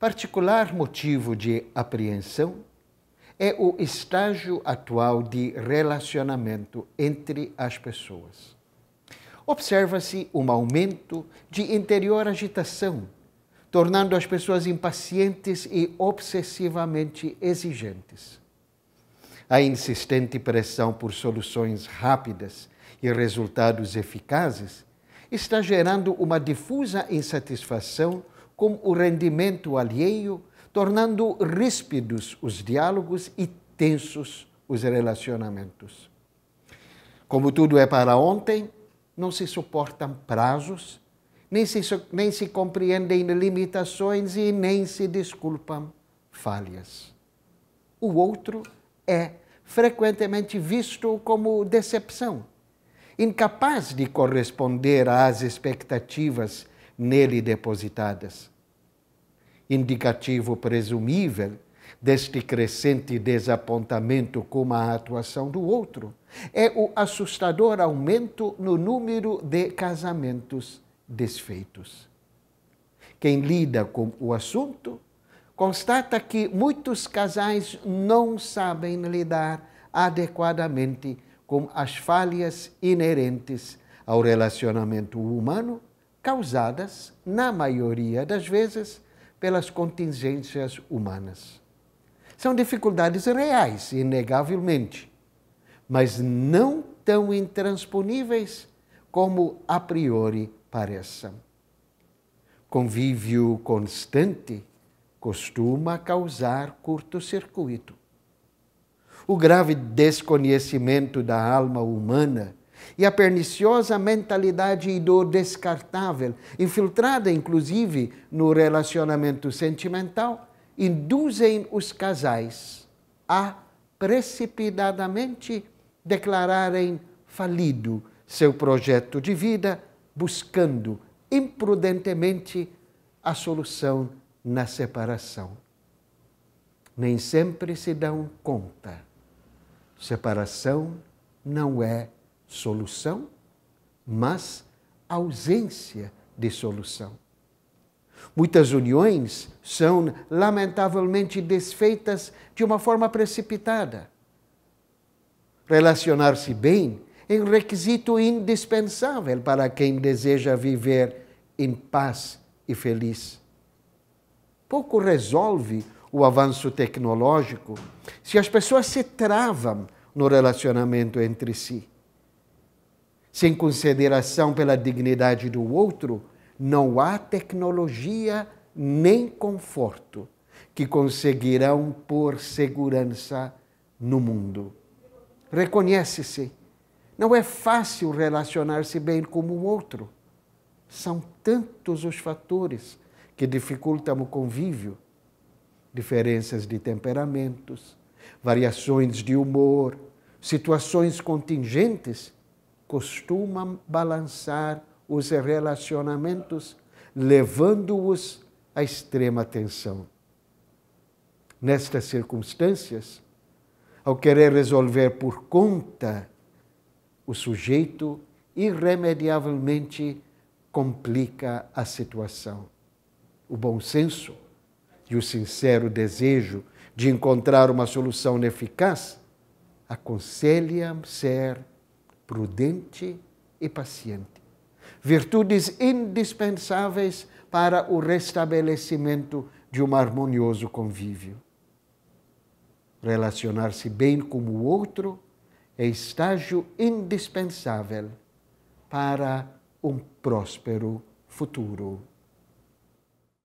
Particular motivo de apreensão é o estágio atual de relacionamento entre as pessoas. Observa-se um aumento de interior agitação, tornando as pessoas impacientes e obsessivamente exigentes. A insistente pressão por soluções rápidas e resultados eficazes está gerando uma difusa insatisfação com o rendimento alheio, tornando ríspidos os diálogos e tensos os relacionamentos. Como tudo é para ontem, não se suportam prazos, nem se, nem se compreendem limitações e nem se desculpam falhas. O outro é frequentemente visto como decepção, incapaz de corresponder às expectativas nele depositadas. Indicativo presumível deste crescente desapontamento com a atuação do outro é o assustador aumento no número de casamentos desfeitos. Quem lida com o assunto constata que muitos casais não sabem lidar adequadamente com as falhas inerentes ao relacionamento humano causadas, na maioria das vezes, pelas contingências humanas. São dificuldades reais, inegavelmente, mas não tão intransponíveis como a priori pareçam. Convívio constante costuma causar curto-circuito. O grave desconhecimento da alma humana e a perniciosa mentalidade do descartável, infiltrada inclusive no relacionamento sentimental, induzem os casais a precipitadamente declararem falido seu projeto de vida, buscando imprudentemente a solução na separação. Nem sempre se dão conta. Separação não é solução, mas ausência de solução. Muitas uniões são lamentavelmente desfeitas de uma forma precipitada. Relacionar-se bem é um requisito indispensável para quem deseja viver em paz e feliz. Pouco resolve o avanço tecnológico se as pessoas se travam no relacionamento entre si sem consideração pela dignidade do outro, não há tecnologia nem conforto que conseguirão pôr segurança no mundo. Reconhece-se, não é fácil relacionar-se bem com o outro. São tantos os fatores que dificultam o convívio: diferenças de temperamentos, variações de humor, situações contingentes costuma balançar os relacionamentos, levando-os à extrema tensão. Nestas circunstâncias, ao querer resolver por conta, o sujeito irremediavelmente complica a situação. O bom senso e o sincero desejo de encontrar uma solução eficaz aconselham ser prudente e paciente. Virtudes indispensáveis para o restabelecimento de um harmonioso convívio. Relacionar-se bem com o outro é estágio indispensável para um próspero futuro.